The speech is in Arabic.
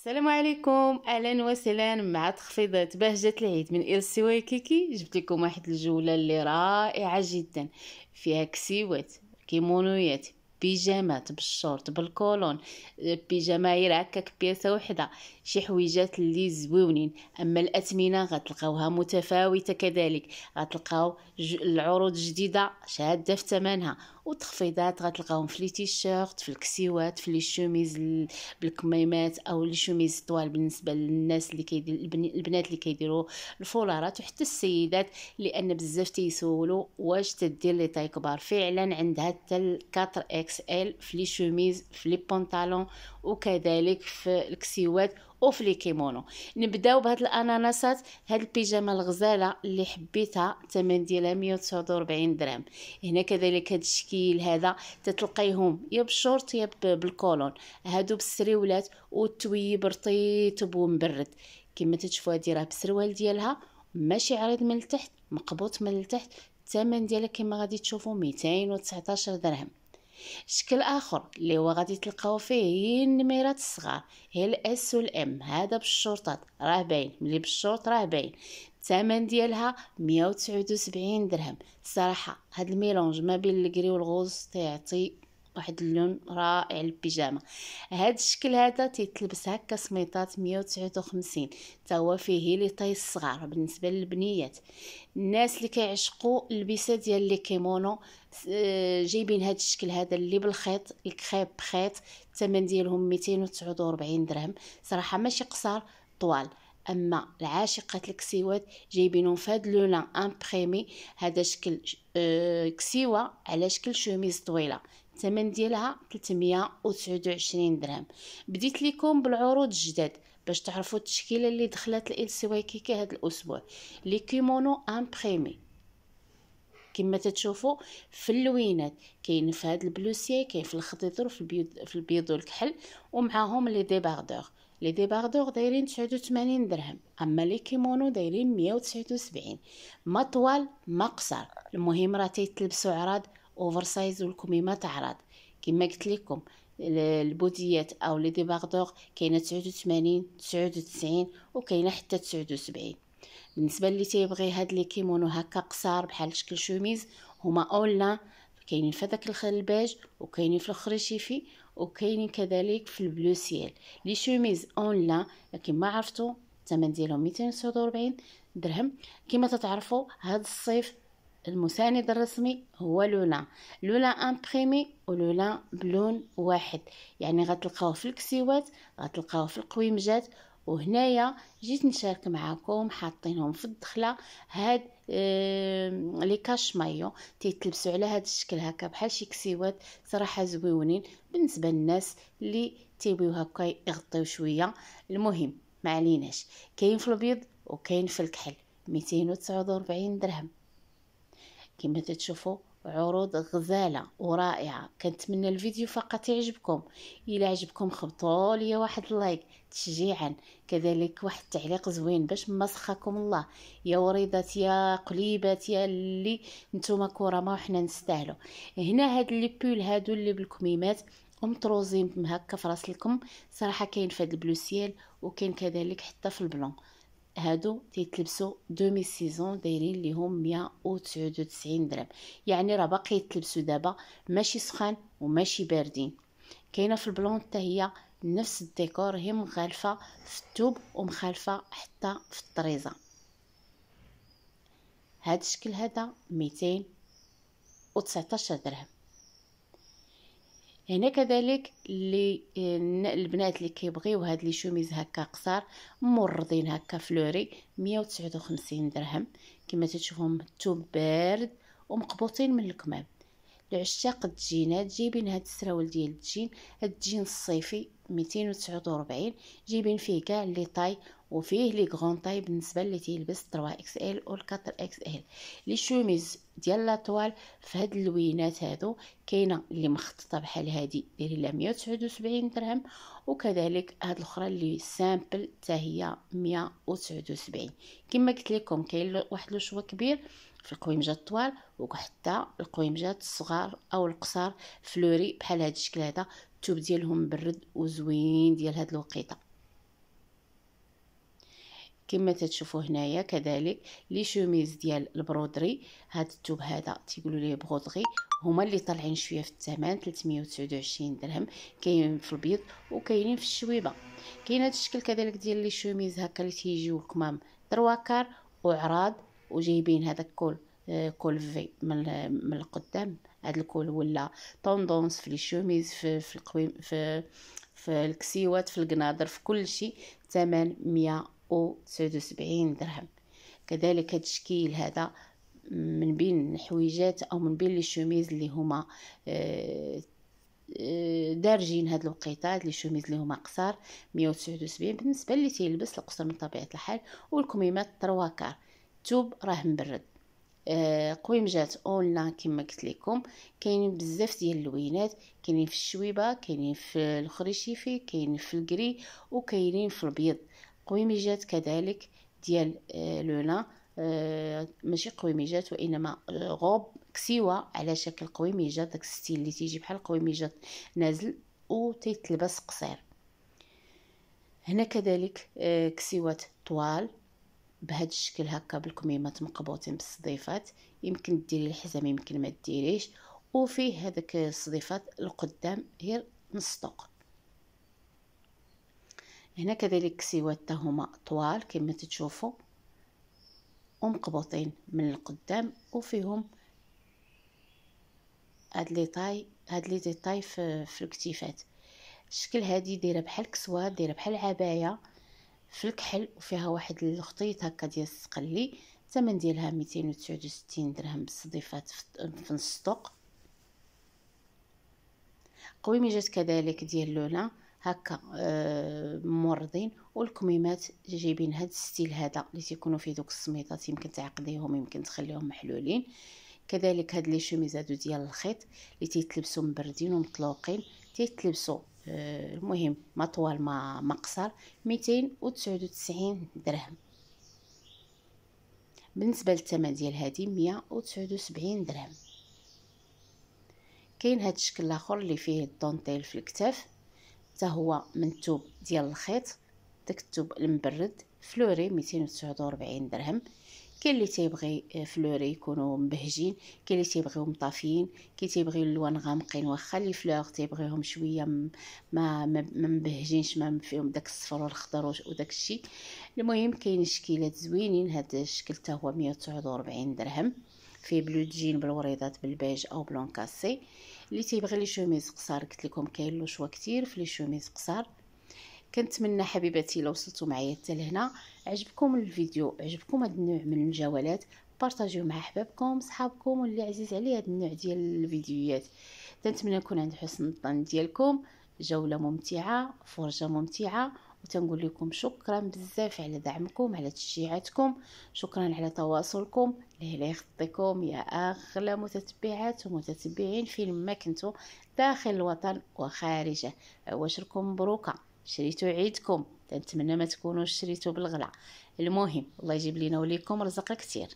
السلام عليكم اهلا وسهلا مع تخفيضات بهجة العيد من إل سواي كيكي جبت لكم واحد الجولة اللي رائعة جدا فيها كسيوات كيمونويات بيجامات بالشورت بالكولون آه، بيجاماير هكا بياسه وحده شي حويجات اللي زويونين اما الاثمنه غتلقاوها متفاوته كذلك غتلقاو العروض جديده شاده في ثمنها وتخفيضات غتلقاهم في لي تيشيرت في الكسيوات في لي شوميز بالكميمات او لي شوميز طوال بالنسبه للناس اللي كيدير البنات اللي كيديروا الفولارات وحتى السيدات لان بزاف تيسولوا واش تدير لي طاي كبار فعلا عندها حتى 4 اكس اكس ال في لي شوميز في لي بونطالون وكذلك في الكسيوات وفي لي كيمونو نبداو بهاد الاناناسات هاد البيجامه الغزاله اللي حبيتها الثمن ديالها 149 درهم هنا كذلك هاد الشكل هذا تتلقيهم يا بالشورت يا بالكولون هادو بالسريولات والتويب رطيب ومبرد كما تشوفوا هادي راه بالسروال ديالها ماشي عريض من التحت مقبوط من التحت الثمن ديالها كما غادي تشوفوا 219 درهم شكل اخر اللي هو غادي تلقاو فيه هي النميرات الصغار هي الاس والام هذا بالشرطات راه باين ملي بالشرط راه باين الثمن ديالها 179 درهم صراحه هاد الميلونج ما بين الكري والغوز تيعطي واحد اللون رائع البيجامه هاد الشكل هذا تيتلبس هكا سميطات 159 حتى هو فيه لي طاي الصغار بالنسبه للبنيات الناس اللي كيعشقوا اللبسه ديال لي كيمونو آه، جايبين هاد الشكل هذا اللي بالخيط الكخيب بخيط الثمن ديالهم 249 درهم صراحه ماشي قصار طوال اما العاشقات الكسيوات جايبينهم فهاد لولا امبريمي هذا شكل آه، كسيوه على شكل شوميز طويله الثمن ديالها 329 درهم بديت لكم بالعروض الجداد باش تعرفوا التشكيله اللي دخلت لال كيكي هذا الاسبوع لي كيمونو امبريمي كما تتشوفوا في اللوينات كاين في هذا البلوسيه كاين في الخضيضر في البيض في البيض والكحل ومعاهم لي ديباردور لي ديباردور دايرين 89 درهم اما لي كيمونو دايرين 179 ما طوال ما قصر المهم راه تيتلبسوا عراض اوفر سايز والكميمات تعرض كما قلت لكم البوديات او لي ديباردور كاينه 89 99 وكاينه حتى 79 بالنسبه اللي تيبغي هاد لي كيمونو هكا قصار بحال شكل شوميز هما اونلاين كاينين في داك الباج وكاينين في شيفي وكاينين كذلك في البلو لي شوميز اونلاين ما عرفتو الثمن ديالهم 249 درهم كما تتعرفوا هاد الصيف المساند الرسمي هو لولا لولا امبريمي ولولا بلون واحد يعني غتلقاوه في الكسيوات غتلقاوه في القويمجات وهنايا جيت نشارك معكم حاطينهم في الدخله هاد آه لي كاشمايو تيتلبسوا على هاد الشكل هكا بحال شي كسيوات صراحه زويونين بالنسبه للناس اللي تيبغيو هكا يغطيو شويه المهم ما عليناش كاين في الابيض وكاين في الكحل 249 درهم كما تتشوفوا عروض غزالة ورائعة كنتمنى الفيديو فقط يعجبكم إلا عجبكم خبطوا لي واحد لايك تشجيعا كذلك واحد تعليق زوين باش مسخكم الله يا وريضات يا قليبات يا اللي نتوما كرامة وحنا نستاهلو هنا هاد لي بول هادو اللي بالكميمات مطروزين هكا فراسلكم صراحه كاين في هاد البلوسيال وكاين كذلك حتى في البلون هادو تيتلبسوا دومي سيزون دايرين ليهم 199 درهم يعني راه باقي يتلبسوا دابا ماشي سخان وماشي باردين كاينه في البلون حتى هي نفس الديكور هي مغالفه في الثوب ومخالفه حتى في الطريزه هاد الشكل هذا 219 درهم هنا كذلك آه، البنات اللي كيبغيو هاد لي شوميز هكا قصار مرضين هكا فلوري 159 درهم كما تشوفهم توب بارد ومقبوطين من الكمام لعشاق الجينات جايبين هاد السراول ديال الجين هاد الجين الصيفي ميتين وتسعود وربعين جايبين فيه كاع لي طاي وفيه لي غون طاي بالنسبه اللي تيلبس 3 اكس ال و 4 اكس ال لي شوميز ديال لا طوال في هاد اللوينات هادو كاينه اللي مخططه بحال هادي ديري لها 179 درهم وكذلك هاد الاخرى اللي سامبل حتى هي 179 كما قلت لكم كاين واحد الشوا كبير في القويمجات الطوال وحتى القويمجات الصغار او القصار فلوري بحال هاد الشكل هذا الثوب ديالهم برد وزوين ديال هاد الوقيته كما تتشوفوا هنايا كذلك لي شوميز ديال البرودري هاد الثوب هذا تيقولوا ليه برودري هما اللي طالعين شويه في الثمن 329 درهم كاين في البيض وكاينين في الشويبه كاين هاد الشكل كذلك ديال لي شوميز هكا اللي تيجيو الكمام كار وعراض وجايبين هذا كل كولفي من, من القدام هاد الكول ولا طوندونس في لي شوميز في في القويم في في الكسيوات في القناضر في كل شيء ثمن مية أو وسبعين درهم كذلك هاد الشكيل هذا من بين الحويجات او من بين لي شوميز اللي هما آه، آه، دارجين هاد الوقيته هاد لي شوميز اللي هما قصار 179 بالنسبه اللي تيلبس القصر من طبيعه الحال والكميمات ترواكار التوب راه مبرد آه، قويمجات اونلاين كما قلت لكم كاينين بزاف ديال اللوينات كاينين في الشويبه كاينين في الخريشيفي كاينين في الكري وكاينين في البيض جات كذلك ديال آه، لونا آه، ماشي قويميجات وانما غوب كسيوه على شكل قويميجات داك الستيل اللي تيجي بحال قويميجات نازل وتيتلبس قصير هنا كذلك كسيوات طوال بهذا الشكل هكا بالكميمات مقبوطين بالصديفات يمكن ديري الحزام يمكن ما ديريش وفي هذاك الصديفات القدام غير نصدق هنا كذلك السوات هما طوال كما تشوفوا ومقبوطين من القدام وفيهم هاد لي طاي هاد لي ديتاي في, الكتيفات الشكل هادي دايره بحال كسوه دايره بحال عبايه في الكحل وفيها واحد الخطيط هكا ديال السقلي الثمن ديالها ميتين وتسعود وستين درهم بالصديفات في نص السوق قويمي جات كذلك ديال لولا هكا آه موردين والكميمات جايبين هاد الستيل هذا اللي تيكونوا فيه دوك السميطات يمكن تعقديهم يمكن تخليهم محلولين كذلك هاد لي شوميز هادو ديال الخيط اللي تيتلبسوا مبردين ومطلوقين تيتلبسوا آه، المهم ما طوال ما ما قصر 299 درهم بالنسبه للثمن ديال هادي مية وتسعود وسبعين درهم كاين هاد الشكل الاخر اللي فيه الدونتيل في الكتاف حتى هو من الثوب ديال الخيط داك الثوب المبرد فلوري 249 درهم كاين اللي تيبغي آه، فلوري يكونوا مبهجين كاين اللي تيبغيو مطافيين كاين تيبغيو اللوان غامقين واخا لي فلور تيبغيهم شويه ما ما مبهجينش ما فيهم داك الصفر والخضر وداك الشيء المهم كاين شكيلات زوينين هذا الشكل حتى هو 149 درهم فيه بلو جين بالوريضات بالبيج او بلون كاسي اللي تيبغي لي شوميز قصار قلت لكم كاين لو شوا كثير في لي شوميز قصار كنتمنى حبيباتي لو وصلتوا معايا حتى لهنا عجبكم الفيديو عجبكم هذا النوع من الجولات بارطاجيو مع احبابكم صحابكم واللي عزيز عليه هذا النوع ديال الفيديوهات تنتمنى نكون عند حسن الظن ديالكم جوله ممتعه فرجه ممتعه وتنقول لكم شكرا بزاف على دعمكم على تشجيعاتكم شكرا على تواصلكم لهلا يخطيكم يا اغلى متتبعات ومتتبعين فين ما كنتو داخل الوطن وخارجه عواشركم مبروكه شريتو عيدكم تنتمنى ما تكونوا شريتو بالغلا المهم الله يجيب لينا وليكم رزق كثير